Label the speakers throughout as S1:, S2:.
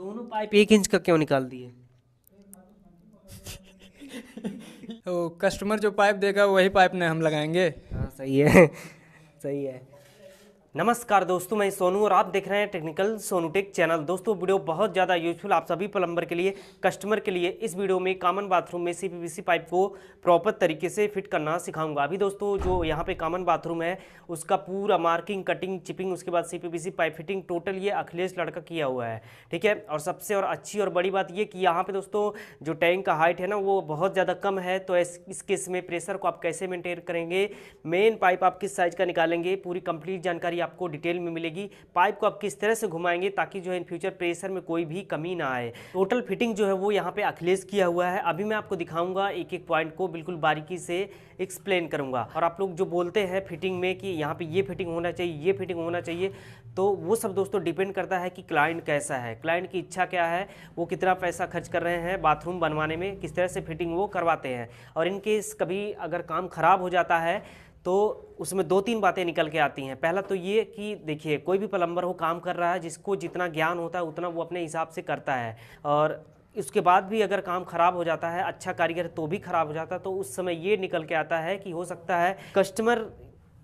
S1: दोनों पाइप एक इंच का क्यों निकाल
S2: दिए तो कस्टमर जो पाइप देगा वही पाइप ने हम लगाएंगे हाँ सही है सही है नमस्कार दोस्तों मैं सोनू और आप देख रहे हैं टेक्निकल सोनू टेक चैनल दोस्तों वीडियो
S1: बहुत ज़्यादा यूजफुल आप सभी प्लम्बर के लिए कस्टमर के लिए इस वीडियो में कॉमन बाथरूम में सीपीवीसी पाइप को प्रॉपर तरीके से फिट करना सिखाऊंगा अभी दोस्तों जो यहाँ पे कॉमन बाथरूम है उसका पूरा मार्किंग कटिंग चिपिंग उसके बाद सी पाइप फिटिंग टोटल ये अखिलेश लड़का किया हुआ है ठीक है और सबसे और अच्छी और बड़ी बात ये कि यहाँ पर दोस्तों जो टैंक का हाइट है ना वो बहुत ज़्यादा कम है तो इस केस में प्रेशर को आप कैसे मेनटेन करेंगे मेन पाइप आप किस साइज़ का निकालेंगे पूरी कंप्लीट जानकारी जानकारी आपको डिटेल में मिलेगी पाइप को आप किस तरह से घुमाएंगे ताकि जो है इन फ्यूचर प्रेशर में कोई भी कमी ना आए टोटल फिटिंग जो है वो यहाँ पे अखिलेश किया हुआ है अभी मैं आपको दिखाऊंगा एक एक पॉइंट को बिल्कुल बारीकी से एक्सप्लेन करूंगा और आप लोग जो बोलते हैं फिटिंग में कि यहाँ पे ये फिटिंग होना चाहिए ये फिटिंग होना चाहिए तो वो सब दोस्तों डिपेंड करता है कि क्लाइंट कैसा है क्लाइंट की इच्छा क्या है वो कितना पैसा खर्च कर रहे हैं बाथरूम बनवाने में किस तरह से फिटिंग वो करवाते हैं और इनकेस कभी अगर काम ख़राब हो जाता है तो उसमें दो तीन बातें निकल के आती हैं पहला तो ये कि देखिए कोई भी प्लम्बर हो काम कर रहा है जिसको जितना ज्ञान होता है उतना वो अपने हिसाब से करता है और उसके बाद भी अगर काम खराब हो जाता है अच्छा कारीगर तो भी खराब हो जाता है तो उस समय ये निकल के आता है कि हो सकता है कस्टमर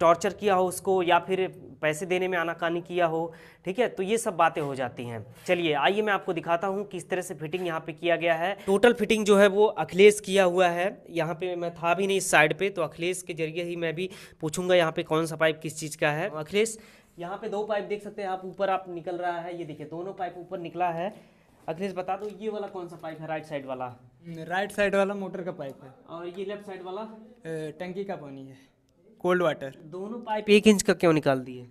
S1: टॉर्चर किया हो उसको या फिर पैसे देने में आनाकानी किया हो ठीक है तो ये सब बातें हो जाती हैं चलिए आइए मैं आपको दिखाता हूँ किस तरह से फिटिंग यहाँ पे किया गया है टोटल फिटिंग जो है वो अखिलेश किया हुआ है यहाँ पे मैं था भी नहीं इस साइड पे तो अखिलेश के जरिए ही मैं भी पूछूंगा यहाँ पे कौन सा पाइप किस चीज़ का है अखिलेश यहाँ पे दो पाइप देख सकते हैं आप ऊपर आप निकल रहा है ये देखिए दोनों पाइप ऊपर निकला है
S2: अखिलेश बता दो ये वाला कौन सा पाइप है राइट साइड वाला राइट साइड वाला मोटर का पाइप है और ये लेफ्ट साइड वाला टंकी का पानी है कोल्ड वाटर दोनों पाइप एक इंच का क्यों निकाल दिए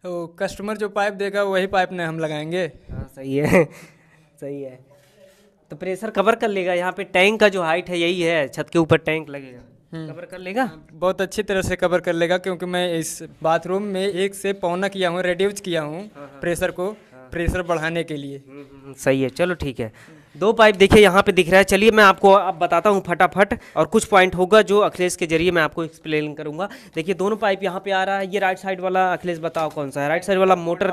S2: तो कस्टमर जो पाइप देगा वही पाइप ने हम लगाएंगे हाँ सही है सही है तो प्रेशर कवर कर लेगा यहाँ पे टैंक का जो हाइट है यही है छत के ऊपर टैंक लगेगा हम्म। कवर कर लेगा बहुत अच्छी तरह से कवर कर लेगा क्योंकि मैं इस बाथरूम में एक से पौना किया हूँ रेड्यूज किया हूँ हाँ, हाँ। प्रेशर को हाँ। प्रेशर बढ़ाने के लिए हम्म,
S1: हम्म, सही है चलो ठीक है
S2: दो पाइप देखिए यहाँ
S1: पे दिख रहा है चलिए मैं आपको अब बताता हूँ फटाफट और कुछ पॉइंट होगा जो अखिलेश के जरिए मैं आपको एक्सप्लेन करूंगा देखिए दोनों पाइप यहाँ पे आ रहा है ये राइट साइड वाला अखिलेश बताओ कौन सा है राइट साइड वाला मोटर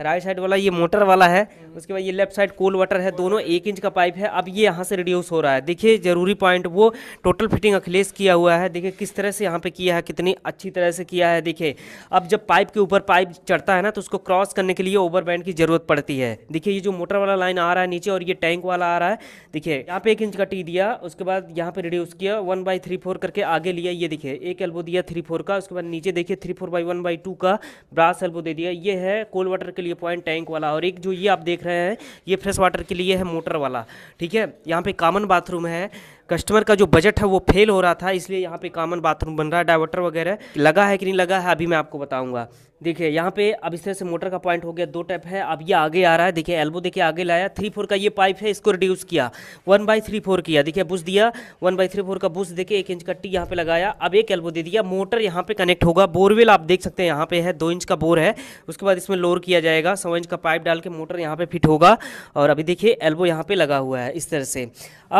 S1: राइट साइड वाला ये मोटर वाला है उसके बाद ये लेफ्ट साइड कोल्ड वाटर है दोनों एक इंच का पाइप है अब ये यहाँ से रिड्यूस हो रहा है देखिए जरूरी पॉइंट वो टोटल फिटिंग अखिलेश किया हुआ है देखिए किस तरह से यहाँ पे किया है कितनी अच्छी तरह से किया है देखिए अब जब पाइप के ऊपर पाइप चढ़ता है ना तो उसको क्रॉस करने के लिए ओवर की जरूरत पड़ती है देखिए ये जो मोटर वाला लाइन आ रहा है नीचे और ये टैंक ब्लैंक वाला आ रहा है देखिए यहाँ पे एक इंच का टी दिया उसके बाद यहाँ पे रिड्यूस किया वन बाई थ्री फोर करके आगे लिया ये देखिए एक एल्बो दिया थ्री फोर का उसके बाद नीचे देखिए three four by one by two का ब्रास एल्बो दे दिया ये है कोल्ड वाटर के लिए पॉइंट टैंक वाला और एक जो ये आप देख रहे हैं ये फ्रेश वाटर के लिए है मोटर वाला ठीक है यहाँ पे कॉमन बाथरूम है कस्टमर का जो बजट है वो फेल हो रहा था इसलिए यहाँ पे कॉमन बाथरूम बन रहा है डाइवर्टर वगैरह लगा है कि नहीं लगा है अभी मैं आपको बताऊंगा देखिए यहाँ पे अब इस तरह से मोटर का पॉइंट हो गया दो टैप है अब ये आगे आ रहा है देखिए एल्बो देखिए आगे लाया थ्री फोर का ये पाइप है इसको रिड्यूस किया वन बाई थ्री फोर किया देखिए बुश दिया वन बाई थ्री फोर का बुश देखिए एक इंच कट्टी यहाँ पे लगाया अब एक एल्बो दे दिया मोटर यहाँ पे कनेक्ट होगा बोरवेल आप देख सकते हैं यहाँ पे है दो इंच का बोर है उसके बाद इसमें लोअर किया जाएगा सौ इंच का पाइप डाल के मोटर यहाँ पे फिट होगा और अभी देखिए एल्बो यहाँ पे लगा हुआ है इस तरह से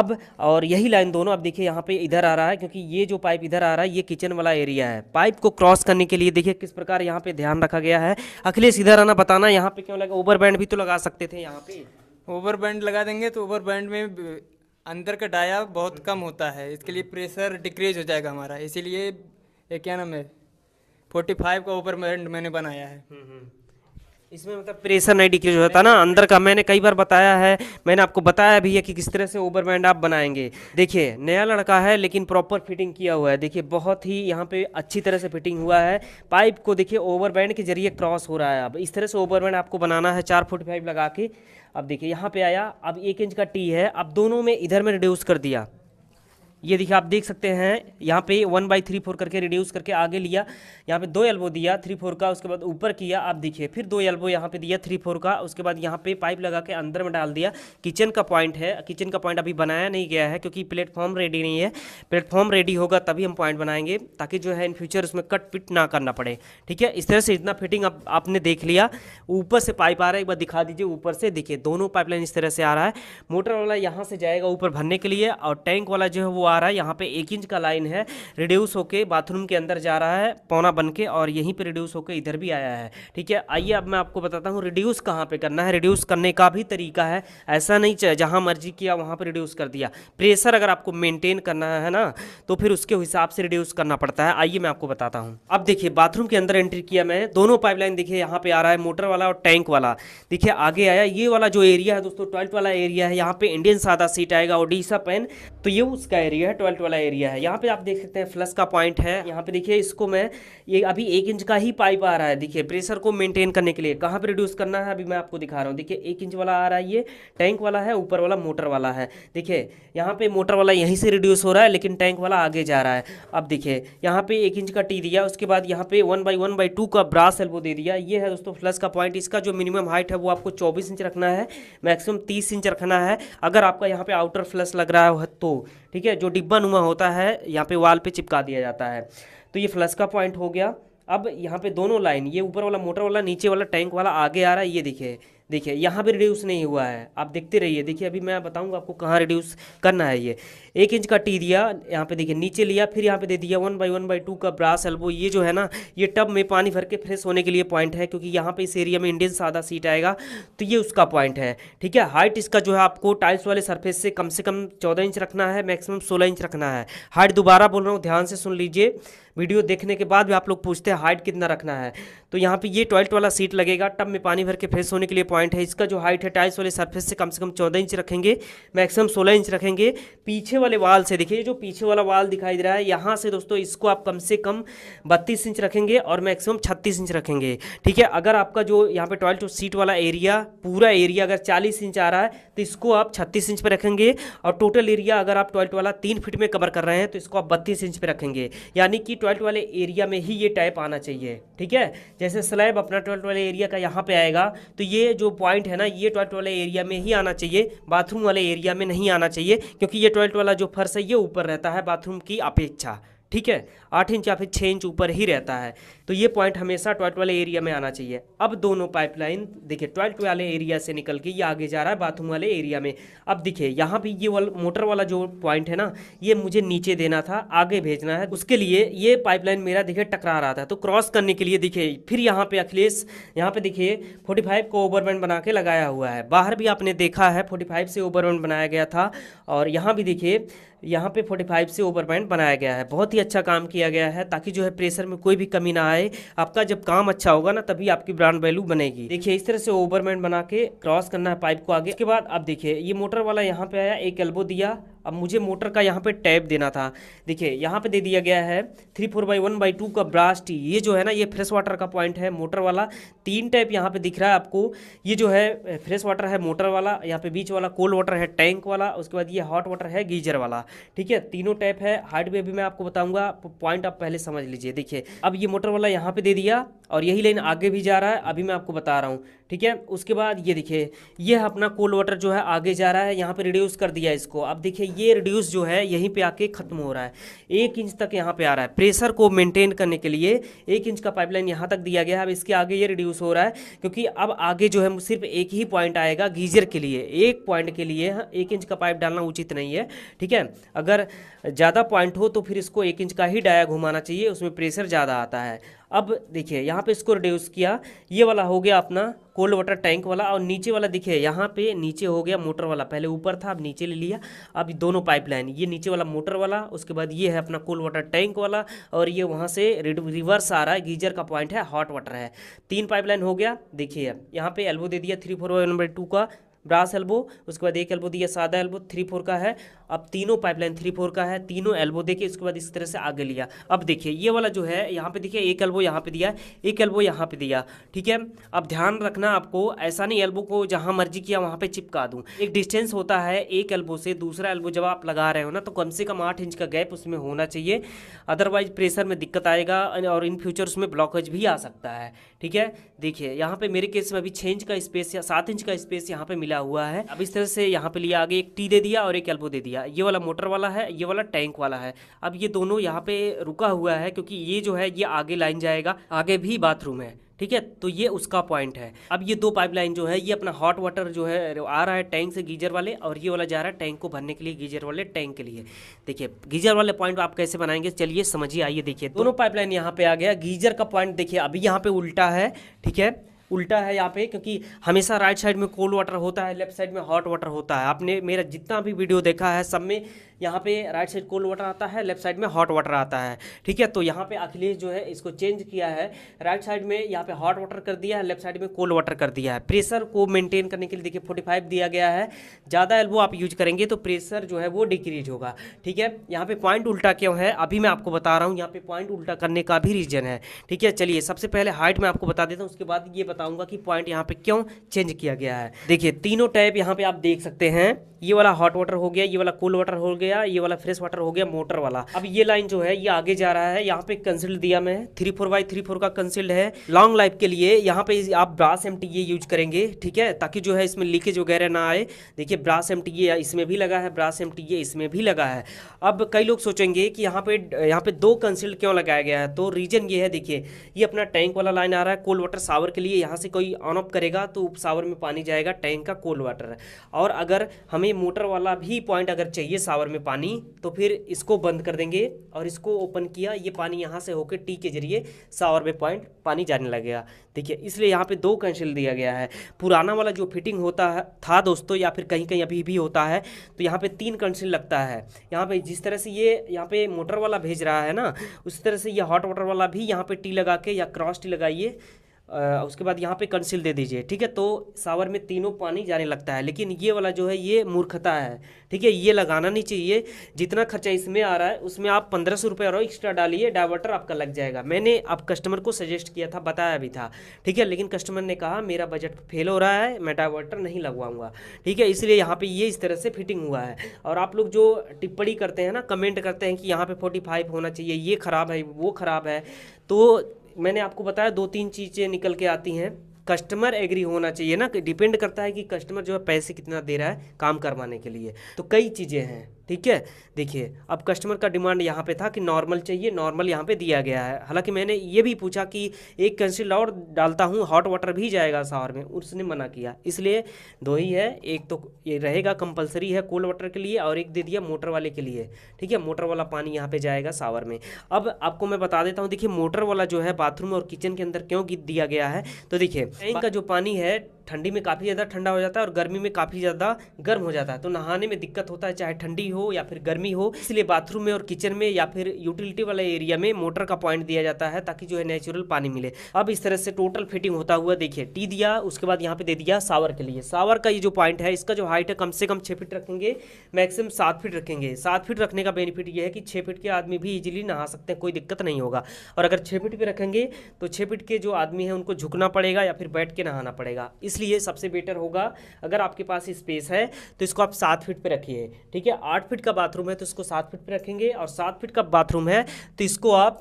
S1: अब और यही लाइन दोनों अब देखिए यहाँ पे इधर आ रहा है क्योंकि ये जो पाइप इधर आ रहा है ये किचन वाला एरिया है पाइप को क्रॉस करने के लिए देखिए किस प्रकार यहाँ पे ध्यान रखा गया है अखिलेश इधर आना बताना यहाँ पे क्यों लगा ओवर बैंड भी तो लगा सकते थे यहाँ
S2: पे ओवर बैंड लगा देंगे तो ओवर बैंड में अंदर का डाया बहुत कम होता है इसके लिए प्रेशर डिक्रीज हो जाएगा हमारा इसीलिए क्या नाम है फोर्टी का ओवर बैंड मैंने बनाया है हम्म, हम्म। इसमें मतलब
S1: प्रेशर नहीं डिक्रीज होता ना अंदर का मैंने कई बार बताया है मैंने आपको बताया भी है कि किस तरह से ओवर बैंड आप बनाएंगे देखिए नया लड़का है लेकिन प्रॉपर फिटिंग किया हुआ है देखिए बहुत ही यहाँ पे अच्छी तरह से फिटिंग हुआ है पाइप को देखिए ओवर बैंड के जरिए क्रॉस हो रहा है अब इस तरह से ओवर बैंड आपको बनाना है चार फुट फाइव लगा के अब देखिए यहाँ पे आया अब एक इंच का टी है अब दोनों में इधर में रिड्यूस कर दिया ये देखिए आप देख सकते हैं यहाँ पे वन बाई थ्री फोर करके रिड्यूस करके आगे लिया यहाँ पे दो एल्बो दिया थ्री फोर का उसके बाद ऊपर किया आप देखिए फिर दो एल्बो यहाँ पे दिया थ्री फोर का उसके बाद यहाँ पे पाइप लगा के अंदर में डाल दिया किचन का पॉइंट है किचन का पॉइंट अभी बनाया नहीं गया है क्योंकि प्लेटफॉर्म रेडी नहीं है प्लेटफॉर्म रेडी होगा तभी हम पॉइंट बनाएंगे ताकि जो है इन फ्यूचर उसमें कट पिट ना करना पड़े ठीक है इस तरह से इतना फिटिंग आप, आपने देख लिया ऊपर से पाइप आ रहा है एक बार दिखा दीजिए ऊपर से देखिए दोनों पाइपलाइन इस तरह से आ रहा है मोटर वाला यहाँ से जाएगा ऊपर भरने के लिए और टैंक वाला जो है वो आ रहा है यहाँ पे एक इंच का लाइन है रिड्यूस होके बाथरूम के अंदर जा रहा है पौना बन के और यहीं पे रिड्यूस होके इधर भी आया है ठीक है आइए अब मैं आपको बताता हूँ रिड्यूस कहाँ पे करना है रिड्यूस करने का भी तरीका है ऐसा नहीं जहाँ मर्जी किया वहाँ पर रिड्यूस कर दिया प्रेशर अगर आपको मेनटेन करना है ना तो फिर उसके हिसाब से रिड्यूस करना पड़ता है आइए मैं आपको बताता हूँ अब देखिए बाथरूम के अंदर एंट्री किया मैं दोनों पाइपलाइन देखिए यहाँ पे आ रहा है मोटर वाला और टैंक वाला देखिए आगे आया ये वाला जो एरिया है दोस्तों टॉयलेट वाला एरिया है यहाँ पे इंडियन सादा सीट आएगा ओडिशा पेन तो ये उसका एरिया एरिया है ट्वेल्थ वाला एरिया है यहाँ पे आप देख सकते हैं फ्लस का पॉइंट है यहाँ पे देखिए इसको मैं ये अभी एक इंच का ही पाइप आ रहा है देखिए प्रेशर को मेंटेन करने के लिए कहाँ पे रिड्यूस करना है अभी मैं आपको दिखा रहा हूँ देखिए एक इंच वाला आ रहा है ये टैंक वाला है ऊपर वाला मोटर वाला है देखिए यहाँ पर मोटर वाला यहीं से रिड्यूस हो रहा है लेकिन टैंक वाला आगे जा रहा है अब देखिए यहाँ पर एक इंच का टी दिया उसके बाद यहाँ पे one by one by two का ब्रास एल्बो दे दिया ये है दोस्तों फ्लस का पॉइंट इसका जो मिनिमम हाइट है वो आपको चौबीस इंच रखना है मैक्सिमम तीस इंच रखना है अगर आपका यहाँ पे आउटर फ्लस लग रहा है तो ठीक है जो डिब्बा नुमा होता है यहाँ पे वाल पे चिपका दिया जाता है तो ये फ्लस का पॉइंट हो गया अब यहाँ पे दोनों लाइन ये ऊपर वाला मोटर वाला नीचे वाला टैंक वाला आगे आ रहा है ये देखिए देखिए यहाँ भी रिड्यूस नहीं हुआ है आप देखते रहिए देखिए अभी मैं बताऊँगा आपको कहाँ रिड्यूस करना है ये एक इंच का टी दिया यहाँ पे देखिए नीचे लिया फिर यहाँ पे दे दिया one by one by two का ब्रास एल्बो ये जो है ना ये टब में पानी भर के फ्रेश होने के लिए पॉइंट है क्योंकि यहाँ पे इस एरिया में इंडियन सादा सीट आएगा तो ये उसका पॉइंट है ठीक है हाइट इसका जो है आपको टाइल्स वाले सर्फेस से कम से कम चौदह इंच रखना है मैक्सिमम सोलह इंच रखना है हाइट दोबारा बोल रहा हूँ ध्यान से सुन लीजिए वीडियो देखने के बाद भी आप लोग पूछते हैं हाइट कितना रखना है तो यहाँ पे ये टॉयलेट वाला सीट लगेगा टब में पानी भर के फ्रेश होने के लिए पॉइंट पॉइंट है इसका जो हाइट है टाइल्स वाले सरफेस से कम से कम चौदह इंच रखेंगे मैक्सिमम सोलह इंच रखेंगे पीछे वाले वाल से देखिए जो पीछे वाला वाल दिखाई दे रहा है यहाँ से दोस्तों इसको आप कम से कम बत्तीस इंच रखेंगे और मैक्सिमम छत्तीस इंच रखेंगे ठीक है अगर आपका जो यहाँ पे टॉयलेट सीट वाला एरिया पूरा एरिया अगर चालीस इंच आ रहा है तो इसको आप छत्तीस इंच पर रखेंगे और टोटल एरिया अगर आप टॉयलेट वाला तीन फिट में कवर कर रहे हैं तो इसको आप बत्तीस इंच पर रखेंगे यानी कि टॉयलेट वाले एरिया में ही ये टाइप आना चाहिए ठीक है जैसे स्लैब अपना टॉयलेट वाले एरिया का यहाँ पे आएगा तो ये जो जो पॉइंट है ना ये टॉयलेट वाले एरिया में ही आना चाहिए बाथरूम वाले एरिया में नहीं आना चाहिए क्योंकि ये टॉयलेट वाला जो फर्श है ये ऊपर रहता है बाथरूम की अपेक्षा ठीक है आठ इंच या फिर छः इंच ऊपर ही रहता है तो ये पॉइंट हमेशा टॉयलेट वाले एरिया में आना चाहिए अब दोनों पाइपलाइन देखिए टॉयलेट वाले एरिया से निकल के ये आगे जा रहा है बाथरूम वाले एरिया में अब देखिए यहाँ भी ये वाला मोटर वाला जो पॉइंट है ना ये मुझे नीचे देना था आगे भेजना है उसके लिए ये पाइपलाइन मेरा देखिए टकरा रहा था तो क्रॉस करने के लिए देखिए फिर यहाँ पे अखिलेश यहाँ पे देखिए फाइव को ओवरबैंड बना के लगाया हुआ है बाहर भी आपने देखा है फाइव से ओवरबैंड बनाया गया था और यहाँ भी देखिए यहाँ पे 45 से ओवरबैंड बनाया गया है बहुत ही अच्छा काम किया गया है ताकि जो है प्रेशर में कोई भी कमी ना आए आपका जब काम अच्छा होगा ना तभी आपकी ब्रांड वैल्यू बनेगी देखिए इस तरह से ओवरमेंट बना के क्रॉस करना है पाइप को आगे उसके बाद आप देखिए ये मोटर वाला यहाँ पे आया एक एल्बो दिया अब मुझे मोटर का यहाँ पे टैप देना था देखिए यहाँ पे दे दिया गया है three four by one by two का ब्रास टी ये जो है ना ये फ्रेश वाटर का पॉइंट है मोटर वाला तीन टैप यहाँ पे दिख रहा है आपको ये जो है फ्रेश वाटर है मोटर वाला यहाँ पे बीच वाला कोल्ड वाटर है टैंक वाला उसके बाद ये हॉट वाटर है गीजर वाला ठीक है तीनों टैप है हार्डवेयर भी मैं आपको बताऊँगा पॉइंट आप पहले समझ लीजिए देखिए अब ये मोटर वाला यहाँ पर दे दिया और यही लाइन आगे भी जा रहा है अभी मैं आपको बता रहा हूँ ठीक है उसके बाद ये देखिए यह अपना कोल्ड वाटर जो है आगे जा रहा है यहाँ पर रिड्यूस कर दिया इसको अब देखिए ये रिड्यूस जो है यहीं पे आके ख़त्म हो रहा है एक इंच तक यहाँ पे आ रहा है प्रेशर को मेंटेन करने के लिए एक इंच का पाइपलाइन यहाँ तक दिया गया है अब इसके आगे ये रिड्यूस हो रहा है क्योंकि अब आगे जो है सिर्फ एक ही पॉइंट आएगा गीजर के लिए एक पॉइंट के लिए हाँ, एक इंच का पाइप डालना उचित नहीं है ठीक है अगर ज़्यादा पॉइंट हो तो फिर इसको एक इंच का ही डाया घुमाना चाहिए उसमें प्रेशर ज़्यादा आता है अब देखिए यहाँ पे इसको रिड्यूस किया ये वाला हो गया अपना कोल्ड वाटर टैंक वाला और नीचे वाला देखिए यहाँ पे नीचे हो गया मोटर वाला पहले ऊपर था अब नीचे ले लिया अब दोनों पाइपलाइन ये नीचे वाला मोटर वाला उसके बाद ये है अपना कोल्ड वाटर टैंक वाला और ये वहाँ से रिवर्स आ रहा है गीजर का पॉइंट है हॉट वाटर है तीन पाइपलाइन हो गया देखिए यहाँ पे एल्बो दे दिया थ्री फोर नंबर टू का ब्रास एल्बो उसके बाद एक एल्बो दिया सादा एल्बो थ्री फोर का है अब तीनों पाइपलाइन थ्री फोर का है तीनों एल्बो देखिए उसके बाद इस तरह से आगे लिया अब देखिए ये वाला जो है यहाँ पे देखिए एक एल्बो यहाँ पे दिया एक एल्बो यहाँ पे दिया ठीक है अब ध्यान रखना आपको ऐसा नहीं एल्बो को जहाँ मर्जी किया वहाँ पे चिपका दूँ एक डिस्टेंस होता है एक एल्बो से दूसरा एल्बो जब आप लगा रहे हो ना तो कम से कम आठ इंच का गैप उसमें होना चाहिए अदरवाइज प्रेशर में दिक्कत आएगा और इन फ्यूचर उसमें ब्लॉकेज भी आ सकता है ठीक है देखिए यहाँ पर मेरे केस में अभी छः इंच का स्पेस या सात इंच का स्पेस यहाँ पर मिला मिला हुआ है अब इस तरह से यहाँ पे लिया आगे एक टी दे दिया और एक एल्बो दे दिया ये वाला मोटर वाला है ये वाला टैंक वाला है अब ये दोनों यहाँ पे रुका हुआ है क्योंकि ये जो है ये आगे लाइन जाएगा आगे भी बाथरूम है ठीक है तो ये उसका पॉइंट है अब ये दो पाइपलाइन जो है ये अपना हॉट वाटर जो है आ रहा है टैंक से गीजर वाले और ये वाला जा रहा है टैंक को भरने के लिए गीजर वाले टैंक के लिए देखिए गीजर वाले पॉइंट आप कैसे बनाएंगे चलिए समझिए आइए देखिए दोनों पाइपलाइन यहाँ पे आ गया गीजर का पॉइंट देखिए अभी यहाँ पे उल्टा है ठीक है उल्टा है यहाँ पे क्योंकि हमेशा राइट साइड में कोल्ड वाटर होता है लेफ्ट साइड में हॉट वाटर होता है आपने मेरा जितना भी वीडियो देखा है सब में यहाँ पे राइट साइड कोल्ड वाटर आता है लेफ्ट साइड में हॉट वाटर आता है ठीक है तो यहाँ पे अखिलेश जो है इसको चेंज किया है राइट साइड में यहाँ पे हॉट वाटर कर दिया है लेफ्ट साइड में कोल्ड वाटर कर दिया है प्रेशर को मेंटेन करने के लिए देखिए फोर्टी फाइव दिया गया है ज़्यादा एल्बो आप यूज करेंगे तो प्रेशर जो है वो डिक्रीज होगा ठीक है यहाँ पे पॉइंट उल्टा क्यों है अभी मैं आपको बता रहा हूँ यहाँ पे पॉइंट उल्टा करने का भी रीजन है ठीक है चलिए सबसे पहले हाइट मैं आपको बता देता हूँ उसके बाद ये बताऊँगा कि पॉइंट यहाँ पे क्यों चेंज किया गया है देखिए तीनों टाइप यहाँ पे आप देख सकते हैं ये वाला हॉट वाटर हो गया ये वाला कोल्ड वाटर हो गया गया ये वाला फ्रेश वाटर हो गया मोटर वाला अब ये लाइन जो है ये आगे जा रहा है यहाँ पे कंसिल्ड दिया मैं three four by three four का कंसिल्ड है लॉन्ग लाइफ के लिए यहाँ पे आप ब्रास एम टी यूज करेंगे ठीक है ताकि जो है इसमें लीकेज वगैरह ना आए देखिए ब्रास एम टी इसमें भी लगा है ब्रास एम टी इसमें भी लगा है अब कई लोग सोचेंगे कि यहाँ पे यहाँ पे दो कंसिल्ड क्यों लगाया गया है तो रीजन ये है देखिए ये अपना टैंक वाला लाइन आ रहा है कोल्ड वाटर सावर के लिए यहाँ से कोई ऑन ऑफ करेगा तो सावर में पानी जाएगा टैंक का कोल्ड वाटर और अगर हमें मोटर वाला भी पॉइंट अगर चाहिए सावर में पानी तो फिर इसको बंद कर देंगे और इसको ओपन किया ये पानी यहाँ से होकर टी के जरिए सावर में पॉइंट पानी जाने लग गया देखिए इसलिए यहाँ पे दो कंसिल दिया गया है पुराना वाला जो फिटिंग होता है था दोस्तों या फिर कहीं कहीं अभी भी होता है तो यहाँ पे तीन कंसिल लगता है यहाँ पे जिस तरह से ये यहाँ पे मोटर वाला भेज रहा है ना उस तरह से ये हॉट वाटर वाला भी यहाँ पे टी लगा के या क्रॉस टी लगाइए उसके बाद यहाँ पे कंसिल दे दीजिए ठीक है तो सावर में तीनों पानी जाने लगता है लेकिन ये वाला जो है ये मूर्खता है ठीक है ये लगाना नहीं चाहिए जितना खर्चा इसमें आ रहा है उसमें आप पंद्रह सौ रुपये और एक्स्ट्रा डालिए डाइवर्टर आपका लग जाएगा मैंने आप कस्टमर को सजेस्ट किया था बताया भी था ठीक है लेकिन कस्टमर ने कहा मेरा बजट फेल हो रहा है मैं डाइवर्टर नहीं लगवाऊंगा ठीक है इसलिए यहाँ पर ये इस तरह से फिटिंग हुआ है और आप लोग जो टिप्पणी करते हैं ना कमेंट करते हैं कि यहाँ पर फोर्टी होना चाहिए ये ख़राब है वो ख़राब है तो मैंने आपको बताया दो तीन चीज़ें निकल के आती हैं कस्टमर एग्री होना चाहिए ना डिपेंड करता है कि कस्टमर जो है पैसे कितना दे रहा है काम करवाने के लिए तो कई चीज़ें हैं ठीक है देखिए अब कस्टमर का डिमांड यहाँ पे था कि नॉर्मल चाहिए नॉर्मल यहाँ पे दिया गया है हालांकि मैंने ये भी पूछा कि एक कैंसिल और डालता हूँ हॉट वाटर भी जाएगा शावर में उसने मना किया इसलिए दो ही है एक तो ये रहेगा कंपलसरी है कोल्ड वाटर के लिए और एक दे दिया मोटर वाले के लिए ठीक है मोटर वाला पानी यहाँ पर जाएगा शावर में अब आपको मैं बता देता हूँ देखिए मोटर वाला जो है बाथरूम और किचन के अंदर क्यों दिया गया है तो देखिए टैंक का जो पानी है ठंडी में काफ़ी ज़्यादा ठंडा हो जाता है और गर्मी में काफ़ी ज़्यादा गर्म हो जाता है तो नहाने में दिक्कत होता है चाहे ठंडी हो या फिर गर्मी हो इसलिए बाथरूम में और किचन में या फिर यूटिलिटी वाले एरिया में मोटर का पॉइंट दिया जाता है ताकि जो है नेचुरल पानी मिले अब इस तरह से टोटल फिटिंग होता हुआ देखिए टी दिया उसके बाद यहाँ पर दे दिया सावर के लिए सावर का ये जो पॉइंट है इसका जो हाइट है कम से कम छः फिट रखेंगे मैक्सिमम सात फिट रखेंगे सात फिट रखने का बेनिफिट ये है कि छः फिट के आदमी भी ईजिली नहा सकते हैं कोई दिक्कत नहीं होगा और अगर छः फिट पर रखेंगे तो छः फिट के जो आदमी है उनको झुकना पड़ेगा या फिर बैठ के नहाना पड़ेगा इस इसलिए सबसे बेटर होगा अगर आपके पास स्पेस है तो इसको आप सात फीट पर रखिए ठीक है आठ फीट का बाथरूम है तो इसको सात फीट पर रखेंगे और सात फीट का बाथरूम है तो इसको आप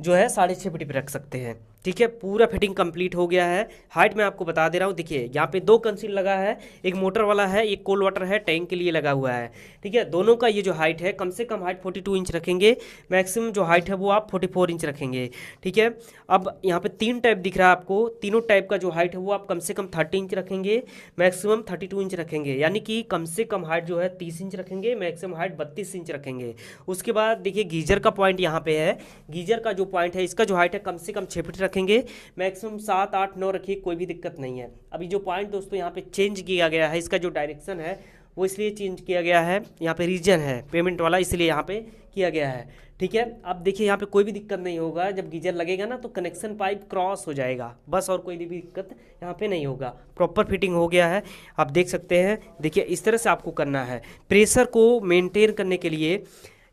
S1: जो है साढ़े छः फिट पर रख सकते हैं ठीक है पूरा फिटिंग कंप्लीट हो गया है हाइट मैं आपको बता दे रहा हूँ देखिए यहाँ पे दो कंसील लगा है एक मोटर वाला है एक कोल्ड वाटर है टैंक के लिए लगा हुआ है ठीक है दोनों का ये जो हाइट है कम से कम हाइट 42 इंच रखेंगे मैक्सिमम जो हाइट है वो आप 44 इंच रखेंगे ठीक है अब यहाँ पे तीन टाइप दिख रहा है आपको तीनों टाइप का जो हाइट है वो आप कम से कम थर्टी इंच रखेंगे मैक्सिमम थर्टी इंच रखेंगे यानी कि कम से कम हाइट जो है तीस इंच रखेंगे मैक्सिमम हाइट बत्तीस इंच रखेंगे उसके बाद देखिए गीजर का पॉइंट यहाँ पे है गीजर का जो जो पॉइंट है इसका जो हाइट है कम से कम छः फिट रखेंगे मैक्सिमम सात आठ नौ रखिए कोई भी दिक्कत नहीं है अभी जो पॉइंट दोस्तों यहाँ पे चेंज किया गया है इसका जो डायरेक्शन है वो इसलिए चेंज किया गया है यहाँ पे रीजन है पेमेंट वाला इसलिए यहाँ पे किया गया है ठीक है अब देखिए यहाँ पे कोई भी दिक्कत नहीं होगा जब गीजर लगेगा ना तो कनेक्शन पाइप क्रॉस हो जाएगा बस और कोई भी दिक्कत यहाँ पे नहीं होगा प्रॉपर फिटिंग हो गया है आप देख सकते हैं देखिए इस तरह से आपको करना है प्रेशर को मेंटेन करने के लिए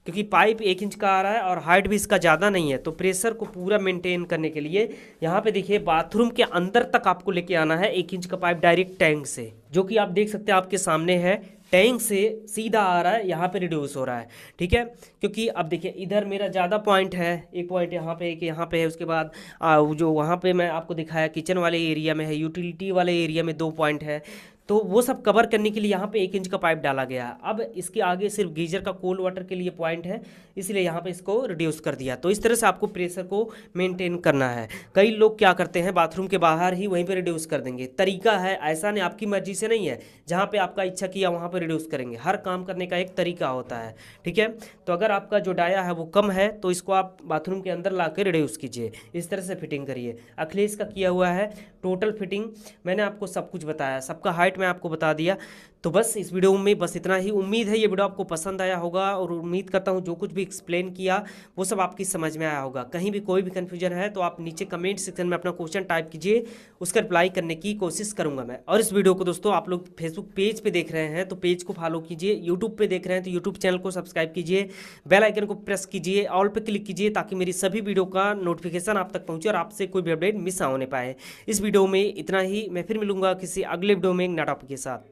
S1: क्योंकि पाइप एक इंच का आ रहा है और हाइट भी इसका ज़्यादा नहीं है तो प्रेशर को पूरा मेंटेन करने के लिए यहाँ पे देखिए बाथरूम के अंदर तक आपको लेके आना है एक इंच का पाइप डायरेक्ट टैंक से जो कि आप देख सकते हैं आपके सामने है टैंक से सीधा आ रहा है यहाँ पे रिड्यूस हो रहा है ठीक है क्योंकि अब देखिए इधर मेरा ज़्यादा पॉइंट है एक पॉइंट यहाँ पे एक यहाँ पे है उसके बाद आ, जो वहाँ पे मैं आपको दिखाया किचन वाले एरिया में है यूटिलिटी वाले एरिया में दो पॉइंट है तो वो सब कवर करने के लिए यहाँ पे एक इंच का पाइप डाला गया है अब इसके आगे सिर्फ गीजर का कोल्ड वाटर के लिए पॉइंट है इसलिए यहाँ पे इसको रिड्यूस कर दिया तो इस तरह से आपको प्रेशर को मेंटेन करना है कई लोग क्या करते हैं बाथरूम के बाहर ही वहीं पर रिड्यूस कर देंगे तरीका है ऐसा नहीं आपकी मर्जी से नहीं है जहाँ पर आपका इच्छा किया वहाँ पर रिड्यूस करेंगे हर काम करने का एक तरीका होता है ठीक है तो अगर आपका जो डाया है वो कम है तो इसको आप बाथरूम के अंदर ला कर रिड्यूस कीजिए इस तरह से फिटिंग करिए अखिलेश का किया हुआ है टोटल फिटिंग मैंने आपको सब कुछ बताया सबका हाइट में आपको बता दिया तो बस इस वीडियो में बस इतना ही उम्मीद है ये वीडियो आपको पसंद आया होगा और उम्मीद करता हूँ जो कुछ भी एक्सप्लेन किया वो सब आपकी समझ में आया होगा कहीं भी कोई भी कन्फ्यूजन है तो आप नीचे कमेंट सेक्शन में अपना क्वेश्चन टाइप कीजिए उसका रिप्लाई करने की कोशिश करूँगा मैं और इस वीडियो को दोस्तों आप लोग फेसबुक पेज पर पे देख रहे हैं तो पेज को फॉलो कीजिए यूट्यूब पर देख रहे हैं तो यूट्यूब चैनल को सब्सक्राइब कीजिए बेल आइकन को प्रेस कीजिए ऑल पर क्लिक कीजिए ताकि मेरी सभी वीडियो का नोटिफिकेशन आप तक पहुँचे और आपसे कोई भी अपडेट मिस ना होने पाए इस वीडियो में इतना ही मैं फिर मिलूंगा किसी अगले वीडियो में एक नाटॉप के साथ